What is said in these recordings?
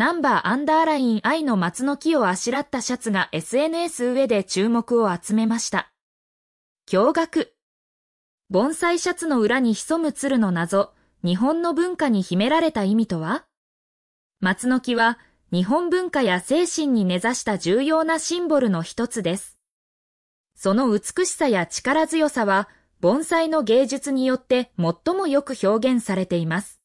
ナンバーアンダーライン I の松の木をあしらったシャツが SNS 上で注目を集めました。驚愕。盆栽シャツの裏に潜む鶴の謎、日本の文化に秘められた意味とは松の木は日本文化や精神に根ざした重要なシンボルの一つです。その美しさや力強さは盆栽の芸術によって最もよく表現されています。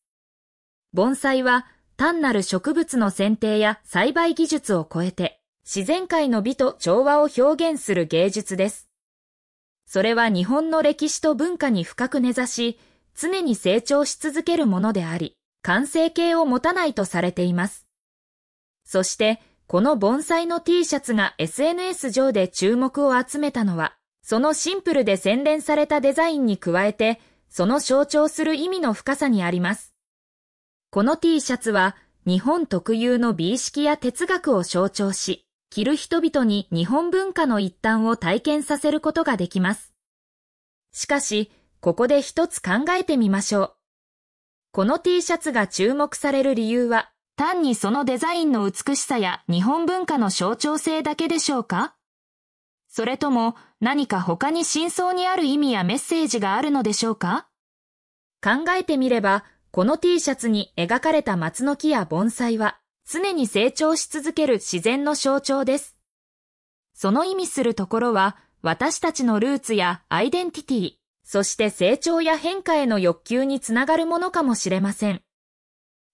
盆栽は単なる植物の剪定や栽培技術を超えて、自然界の美と調和を表現する芸術です。それは日本の歴史と文化に深く根ざし、常に成長し続けるものであり、完成形を持たないとされています。そして、この盆栽の T シャツが SNS 上で注目を集めたのは、そのシンプルで洗練されたデザインに加えて、その象徴する意味の深さにあります。この T シャツは日本特有の美意識や哲学を象徴し、着る人々に日本文化の一端を体験させることができます。しかし、ここで一つ考えてみましょう。この T シャツが注目される理由は、単にそのデザインの美しさや日本文化の象徴性だけでしょうかそれとも何か他に真相にある意味やメッセージがあるのでしょうか考えてみれば、この T シャツに描かれた松の木や盆栽は、常に成長し続ける自然の象徴です。その意味するところは、私たちのルーツやアイデンティティ、そして成長や変化への欲求につながるものかもしれません。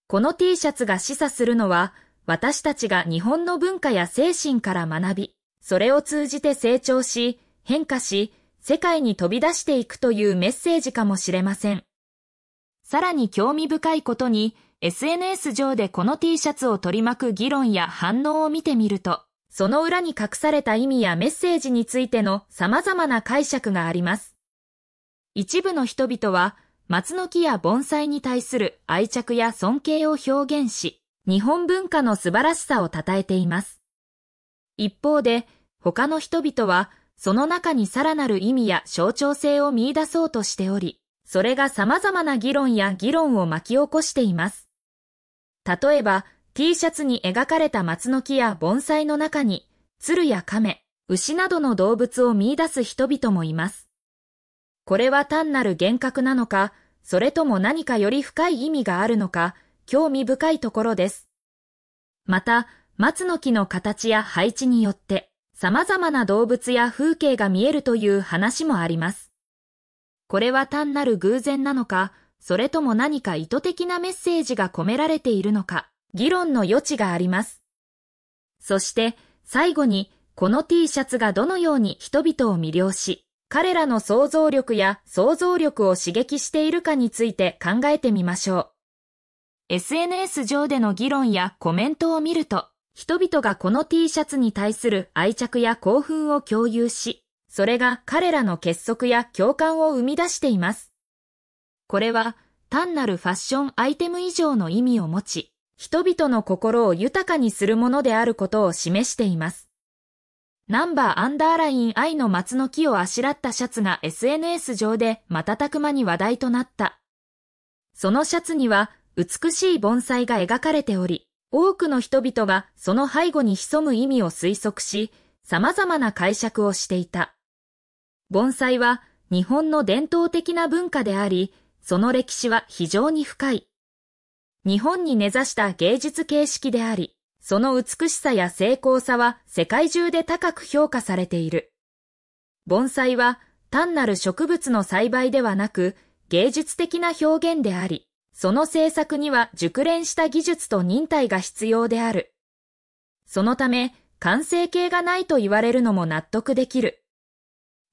この T シャツが示唆するのは、私たちが日本の文化や精神から学び、それを通じて成長し、変化し、世界に飛び出していくというメッセージかもしれません。さらに興味深いことに、SNS 上でこの T シャツを取り巻く議論や反応を見てみると、その裏に隠された意味やメッセージについての様々な解釈があります。一部の人々は、松の木や盆栽に対する愛着や尊敬を表現し、日本文化の素晴らしさを称えています。一方で、他の人々は、その中にさらなる意味や象徴性を見出そうとしており、それが様々な議論や議論を巻き起こしています。例えば、T シャツに描かれた松の木や盆栽の中に、鶴や亀、牛などの動物を見出す人々もいます。これは単なる幻覚なのか、それとも何かより深い意味があるのか、興味深いところです。また、松の木の形や配置によって、様々な動物や風景が見えるという話もあります。これは単なる偶然なのか、それとも何か意図的なメッセージが込められているのか、議論の余地があります。そして、最後に、この T シャツがどのように人々を魅了し、彼らの想像力や想像力を刺激しているかについて考えてみましょう。SNS 上での議論やコメントを見ると、人々がこの T シャツに対する愛着や興奮を共有し、それが彼らの結束や共感を生み出しています。これは単なるファッションアイテム以上の意味を持ち、人々の心を豊かにするものであることを示しています。ナンバーアンダーライン愛の松の木をあしらったシャツが SNS 上で瞬く間に話題となった。そのシャツには美しい盆栽が描かれており、多くの人々がその背後に潜む意味を推測し、様々な解釈をしていた。盆栽は日本の伝統的な文化であり、その歴史は非常に深い。日本に根ざした芸術形式であり、その美しさや精巧さは世界中で高く評価されている。盆栽は単なる植物の栽培ではなく、芸術的な表現であり、その制作には熟練した技術と忍耐が必要である。そのため、完成形がないと言われるのも納得できる。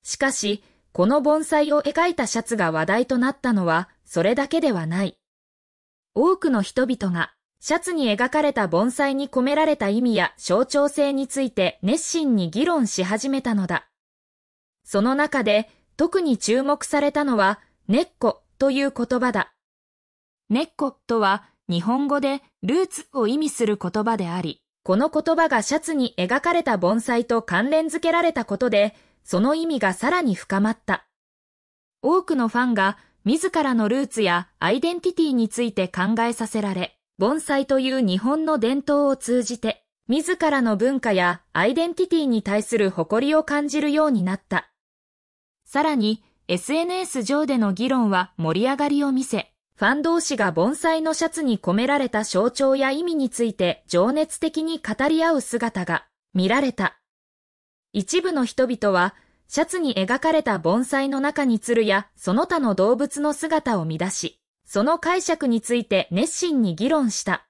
しかし、この盆栽を描いたシャツが話題となったのは、それだけではない。多くの人々が、シャツに描かれた盆栽に込められた意味や象徴性について熱心に議論し始めたのだ。その中で、特に注目されたのは、根っこという言葉だ。根っことは、日本語でルーツを意味する言葉であり、この言葉がシャツに描かれた盆栽と関連付けられたことで、その意味がさらに深まった。多くのファンが自らのルーツやアイデンティティについて考えさせられ、盆栽という日本の伝統を通じて、自らの文化やアイデンティティに対する誇りを感じるようになった。さらに、SNS 上での議論は盛り上がりを見せ、ファン同士が盆栽のシャツに込められた象徴や意味について情熱的に語り合う姿が見られた。一部の人々は、シャツに描かれた盆栽の中に鶴やその他の動物の姿を見出し、その解釈について熱心に議論した。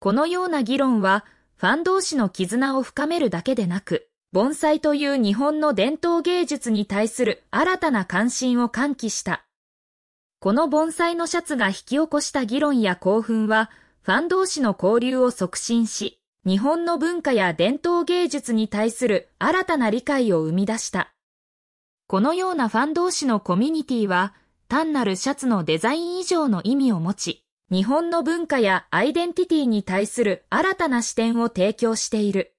このような議論は、ファン同士の絆を深めるだけでなく、盆栽という日本の伝統芸術に対する新たな関心を喚起した。この盆栽のシャツが引き起こした議論や興奮は、ファン同士の交流を促進し、日本の文化や伝統芸術に対する新たな理解を生み出した。このようなファン同士のコミュニティは、単なるシャツのデザイン以上の意味を持ち、日本の文化やアイデンティティに対する新たな視点を提供している。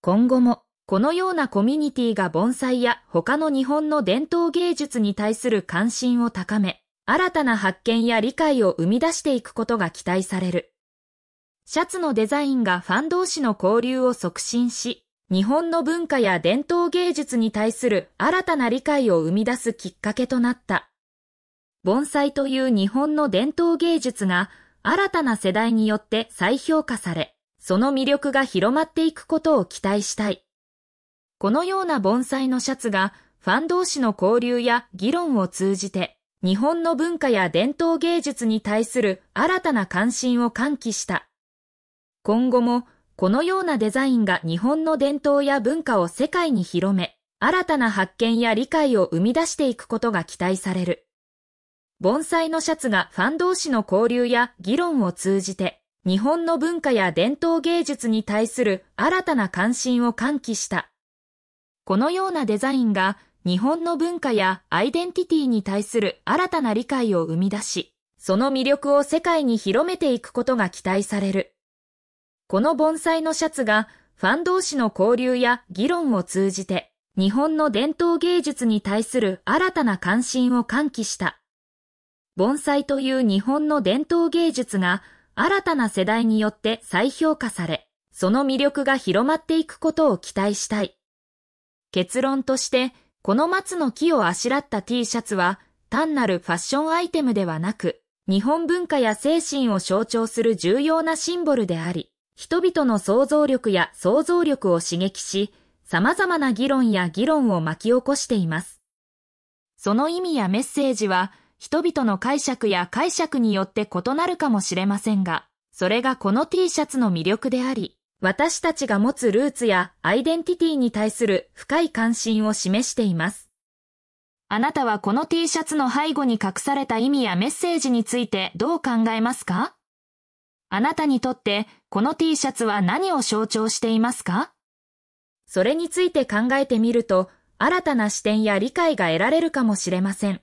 今後も、このようなコミュニティが盆栽や他の日本の伝統芸術に対する関心を高め、新たな発見や理解を生み出していくことが期待される。シャツのデザインがファン同士の交流を促進し、日本の文化や伝統芸術に対する新たな理解を生み出すきっかけとなった。盆栽という日本の伝統芸術が新たな世代によって再評価され、その魅力が広まっていくことを期待したい。このような盆栽のシャツがファン同士の交流や議論を通じて、日本の文化や伝統芸術に対する新たな関心を喚起した。今後もこのようなデザインが日本の伝統や文化を世界に広め、新たな発見や理解を生み出していくことが期待される。盆栽のシャツがファン同士の交流や議論を通じて、日本の文化や伝統芸術に対する新たな関心を喚起した。このようなデザインが日本の文化やアイデンティティに対する新たな理解を生み出し、その魅力を世界に広めていくことが期待される。この盆栽のシャツがファン同士の交流や議論を通じて日本の伝統芸術に対する新たな関心を喚起した。盆栽という日本の伝統芸術が新たな世代によって再評価され、その魅力が広まっていくことを期待したい。結論として、この松の木をあしらった T シャツは単なるファッションアイテムではなく、日本文化や精神を象徴する重要なシンボルであり、人々の想像力や想像力を刺激し、様々な議論や議論を巻き起こしています。その意味やメッセージは、人々の解釈や解釈によって異なるかもしれませんが、それがこの T シャツの魅力であり、私たちが持つルーツやアイデンティティに対する深い関心を示しています。あなたはこの T シャツの背後に隠された意味やメッセージについてどう考えますかあなたにとってこの T シャツは何を象徴していますかそれについて考えてみると、新たな視点や理解が得られるかもしれません。